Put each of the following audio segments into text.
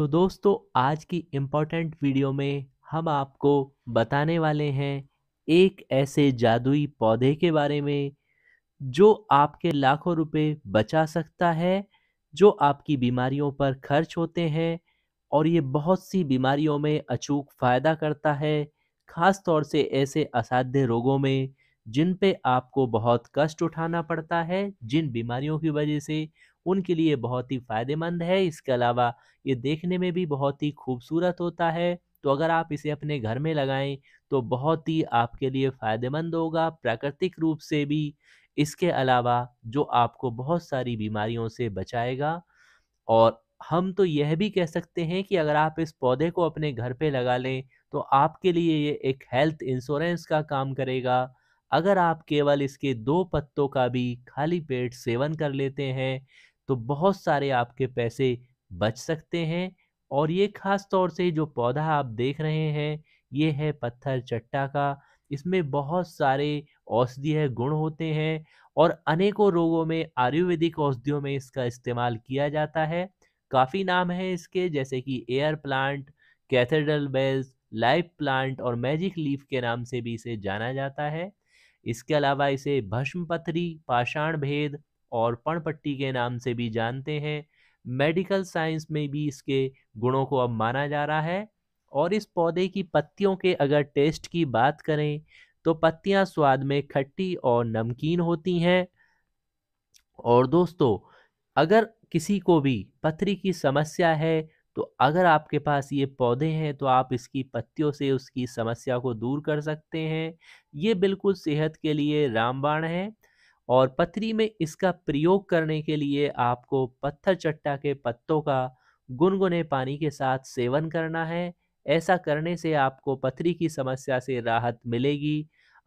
तो दोस्तों आज की इम्पोर्टेंट वीडियो में हम आपको बताने वाले हैं एक ऐसे जादुई पौधे के बारे में जो आपके लाखों रुपए बचा सकता है जो आपकी बीमारियों पर खर्च होते हैं और ये बहुत सी बीमारियों में अचूक फ़ायदा करता है ख़ास तौर से ऐसे असाध्य रोगों में जिन पे आपको बहुत कष्ट उठाना पड़ता है जिन बीमारियों की वजह से उनके लिए बहुत ही फ़ायदेमंद है इसके अलावा ये देखने में भी बहुत ही खूबसूरत होता है तो अगर आप इसे अपने घर में लगाएं तो बहुत ही आपके लिए फ़ायदेमंद होगा प्राकृतिक रूप से भी इसके अलावा जो आपको बहुत सारी बीमारियों से बचाएगा और हम तो यह भी कह सकते हैं कि अगर आप इस पौधे को अपने घर पे लगा लें तो आपके लिए ये एक हेल्थ इंश्योरेंस का काम करेगा अगर आप केवल इसके दो पत्तों का भी खाली पेट सेवन कर लेते हैं तो बहुत सारे आपके पैसे बच सकते हैं और ये खास तौर से जो पौधा आप देख रहे हैं ये है पत्थर चट्टा का इसमें बहुत सारे औषधीय गुण होते हैं और अनेकों रोगों में आयुर्वेदिक औषधियों में इसका इस्तेमाल किया जाता है काफ़ी नाम है इसके जैसे कि air plant cathedral bells live plant और मैजिक लीफ के नाम से भी इसे जाना जाता है इसके अलावा इसे भस्म पथरी पाषाण भेद और पणपट्टी के नाम से भी जानते हैं मेडिकल साइंस में भी इसके गुणों को अब माना जा रहा है और इस पौधे की पत्तियों के अगर टेस्ट की बात करें तो पत्तियां स्वाद में खट्टी और नमकीन होती हैं और दोस्तों अगर किसी को भी पथरी की समस्या है तो अगर आपके पास ये पौधे हैं तो आप इसकी पत्तियों से उसकी समस्या को दूर कर सकते हैं ये बिल्कुल सेहत के लिए रामबाण है और पथरी में इसका प्रयोग करने के लिए आपको पत्थर चट्टा के पत्तों का गुनगुने पानी के साथ सेवन करना है ऐसा करने से आपको पथरी की समस्या से राहत मिलेगी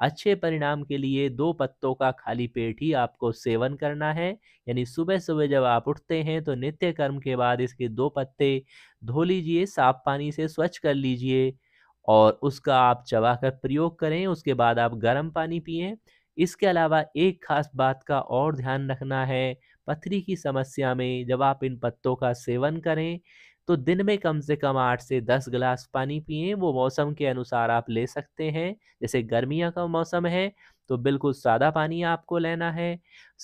अच्छे परिणाम के लिए दो पत्तों का खाली पेट ही आपको सेवन करना है यानी सुबह सुबह जब आप उठते हैं तो नित्य कर्म के बाद इसके दो पत्ते धो लीजिए साफ पानी से स्वच्छ कर लीजिए और उसका आप चबा कर प्रयोग करें उसके बाद आप गर्म पानी पिए इसके अलावा एक खास बात का और ध्यान रखना है पथरी की समस्या में जब आप इन पत्तों का सेवन करें तो दिन में कम से कम आठ से दस गिलास पानी पिए वो मौसम के अनुसार आप ले सकते हैं जैसे गर्मियाँ का मौसम है तो बिल्कुल सादा पानी आपको लेना है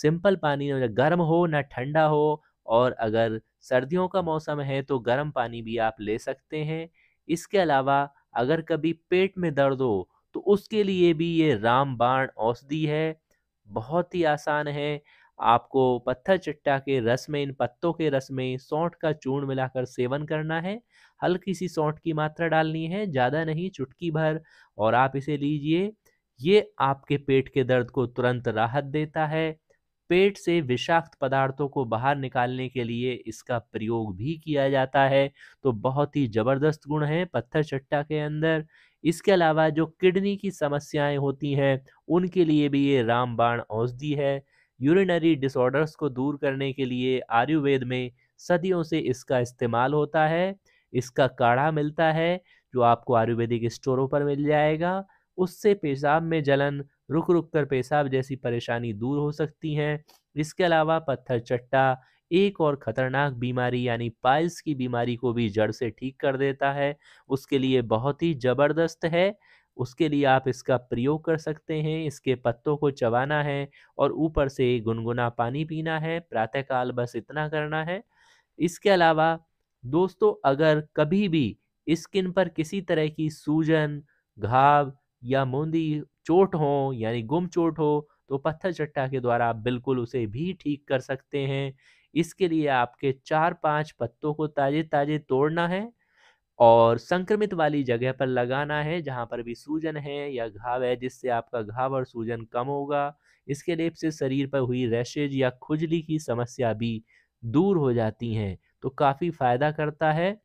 सिंपल पानी ना गर्म हो ना ठंडा हो और अगर सर्दियों का मौसम है तो गर्म पानी भी आप ले सकते हैं इसके अलावा अगर कभी पेट में दर्द हो तो उसके लिए भी ये रामबाण औषधि है बहुत ही आसान है आपको पत्थर चट्टा के रस में इन पत्तों के रस में सौंठ का चूर्ण मिलाकर सेवन करना है हल्की सी सौंठ की मात्रा डालनी है ज़्यादा नहीं चुटकी भर और आप इसे लीजिए ये आपके पेट के दर्द को तुरंत राहत देता है पेट से विषाक्त पदार्थों को बाहर निकालने के लिए इसका प्रयोग भी किया जाता है तो बहुत ही ज़बरदस्त गुण है पत्थर चट्टा के अंदर इसके अलावा जो किडनी की समस्याएं होती हैं उनके लिए भी ये रामबाण औषधि है यूरिनरी डिसऑर्डर्स को दूर करने के लिए आयुर्वेद में सदियों से इसका इस्तेमाल होता है इसका काढ़ा मिलता है जो आपको आयुर्वेदिक स्टोरों पर मिल जाएगा उससे पेशाब में जलन रुक रुक कर पेशाब जैसी परेशानी दूर हो सकती हैं इसके अलावा पत्थर चट्टा एक और ख़तरनाक बीमारी यानी पाइल्स की बीमारी को भी जड़ से ठीक कर देता है उसके लिए बहुत ही ज़बरदस्त है उसके लिए आप इसका प्रयोग कर सकते हैं इसके पत्तों को चबाना है और ऊपर से गुनगुना पानी पीना है प्रातःकाल बस इतना करना है इसके अलावा दोस्तों अगर कभी भी स्किन पर किसी तरह की सूजन घाव या मूंदी चोट हो यानी गुम चोट हो तो पत्थर चट्टा के द्वारा आप बिल्कुल उसे भी ठीक कर सकते हैं इसके लिए आपके चार पांच पत्तों को ताजे ताजे तोड़ना है और संक्रमित वाली जगह पर लगाना है जहाँ पर भी सूजन है या घाव है जिससे आपका घाव और सूजन कम होगा इसके लेप से शरीर पर हुई रैशेज या खुजली की समस्या भी दूर हो जाती हैं तो काफ़ी फ़ायदा करता है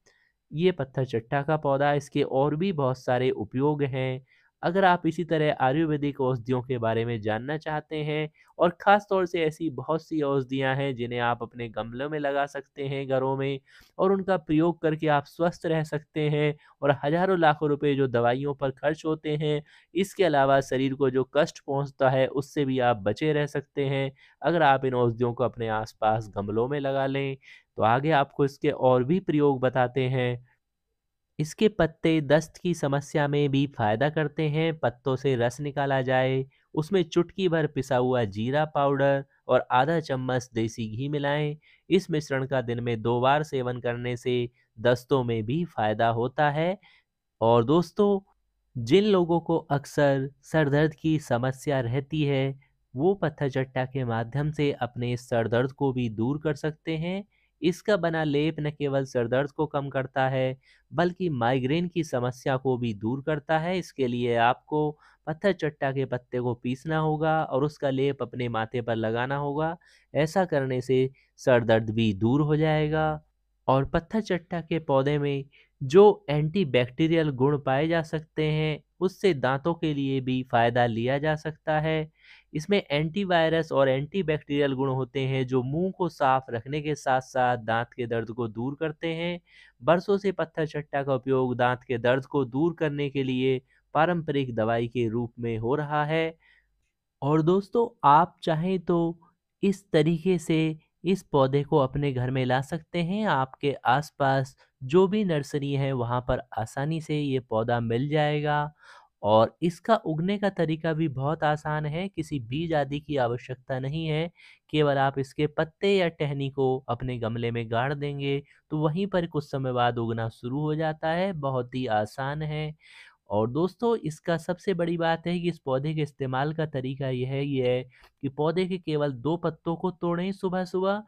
ये पत्थर चट्टा का पौधा इसके और भी बहुत सारे उपयोग हैं अगर आप इसी तरह आयुर्वेदिक औषधियों के बारे में जानना चाहते हैं और ख़ास तौर से ऐसी बहुत सी औषधियाँ हैं जिन्हें आप अपने गमलों में लगा सकते हैं घरों में और उनका प्रयोग करके आप स्वस्थ रह सकते हैं और हज़ारों लाखों रुपए जो दवाइयों पर खर्च होते हैं इसके अलावा शरीर को जो कष्ट पहुँचता है उससे भी आप बचे रह सकते हैं अगर आप इन औषधियों को अपने आसपास गमलों में लगा लें तो आगे आपको इसके और भी प्रयोग बताते हैं इसके पत्ते दस्त की समस्या में भी फायदा करते हैं पत्तों से रस निकाला जाए उसमें चुटकी भर पिसा हुआ जीरा पाउडर और आधा चम्मच देसी घी मिलाएं इस मिश्रण का दिन में दो बार सेवन करने से दस्तों में भी फायदा होता है और दोस्तों जिन लोगों को अक्सर सर दर्द की समस्या रहती है वो पत्थर चट्टा के माध्यम से अपने सर दर्द को भी दूर कर सकते हैं इसका बना लेप न केवल सरदर्द को कम करता है बल्कि माइग्रेन की समस्या को भी दूर करता है इसके लिए आपको पत्थर चट्टा के पत्ते को पीसना होगा और उसका लेप अपने माथे पर लगाना होगा ऐसा करने से सर दर्द भी दूर हो जाएगा और पत्थर चट्टा के पौधे में जो एंटीबैक्टीरियल गुण पाए जा सकते हैं उससे दांतों के लिए भी फ़ायदा लिया जा सकता है इसमें एंटीवायरस और एंटीबैक्टीरियल गुण होते हैं जो मुंह को साफ रखने के साथ साथ दांत के दर्द को दूर करते हैं बरसों से पत्थर चट्टा का उपयोग दांत के दर्द को दूर करने के लिए पारंपरिक दवाई के रूप में हो रहा है और दोस्तों आप चाहें तो इस तरीके से इस पौधे को अपने घर में ला सकते हैं आपके आसपास जो भी नर्सरी है वहाँ पर आसानी से ये पौधा मिल जाएगा और इसका उगने का तरीका भी बहुत आसान है किसी बीज आदि की आवश्यकता नहीं है केवल आप इसके पत्ते या टहनी को अपने गमले में गाड़ देंगे तो वहीं पर कुछ समय बाद उगना शुरू हो जाता है बहुत ही आसान है और दोस्तों इसका सबसे बड़ी बात है कि इस पौधे के इस्तेमाल का तरीका यह है यह है कि पौधे के केवल दो पत्तों को तोड़ें सुबह सुबह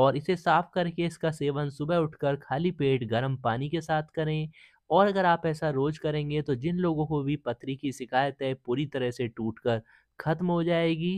और इसे साफ करके इसका सेवन सुबह उठकर खाली पेट गर्म पानी के साथ करें और अगर आप ऐसा रोज करेंगे तो जिन लोगों को भी पथरी की शिकायत है पूरी तरह से टूट कर ख़त्म हो जाएगी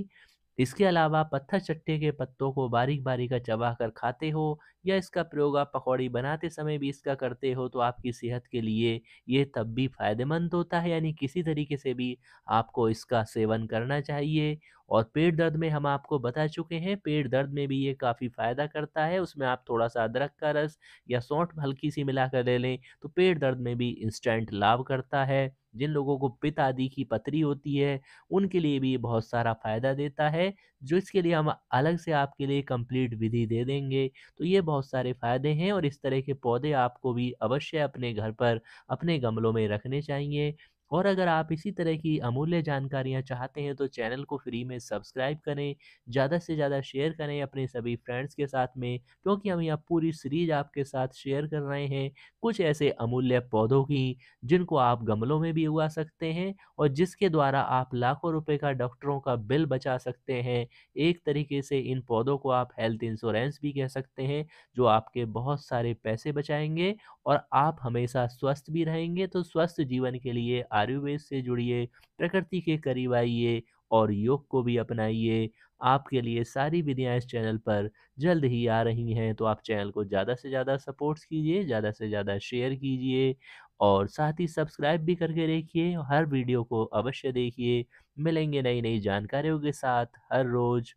इसके अलावा पत्थर चट्टे के पत्तों को बारीक बारीक का चबा कर खाते हो या इसका प्रयोग आप पकौड़ी बनाते समय भी इसका करते हो तो आपकी सेहत के लिए ये तब भी फ़ायदेमंद होता है यानी किसी तरीके से भी आपको इसका सेवन करना चाहिए और पेट दर्द में हम आपको बता चुके हैं पेट दर्द में भी ये काफ़ी फ़ायदा करता है उसमें आप थोड़ा सा अदरक का रस या सौंठ हल्की सी मिला कर ले लें तो पेट दर्द में भी इंस्टेंट लाभ करता है जिन लोगों को पित्त आदि की पतरी होती है उनके लिए भी ये बहुत सारा फ़ायदा देता है जो इसके लिए हम अलग से आपके लिए कंप्लीट विधि दे देंगे तो ये बहुत सारे फ़ायदे हैं और इस तरह के पौधे आपको भी अवश्य अपने घर पर अपने गमलों में रखने चाहिए और अगर आप इसी तरह की अमूल्य जानकारियाँ चाहते हैं तो चैनल को फ्री में सब्सक्राइब करें ज़्यादा से ज़्यादा शेयर करें अपने सभी फ्रेंड्स के साथ में क्योंकि हम यह पूरी सीरीज आपके साथ शेयर कर रहे हैं कुछ ऐसे अमूल्य पौधों की जिनको आप गमलों में भी उगा सकते हैं और जिसके द्वारा आप लाखों रुपये का डॉक्टरों का बिल बचा सकते हैं एक तरीके से इन पौधों को आप हेल्थ इंश्योरेंस भी कह सकते हैं जो आपके बहुत सारे पैसे बचाएंगे और आप हमेशा स्वस्थ भी रहेंगे तो स्वस्थ जीवन के लिए आ आयुर्वेद से जुड़िए प्रकृति के करीब आइए और योग को भी अपनाइए आपके लिए सारी विधियाँ इस चैनल पर जल्द ही आ रही हैं तो आप चैनल को ज़्यादा से ज़्यादा सपोर्ट्स कीजिए ज़्यादा से ज़्यादा शेयर कीजिए और साथ ही सब्सक्राइब भी करके देखिए हर वीडियो को अवश्य देखिए मिलेंगे नई नई जानकारियों के साथ हर रोज़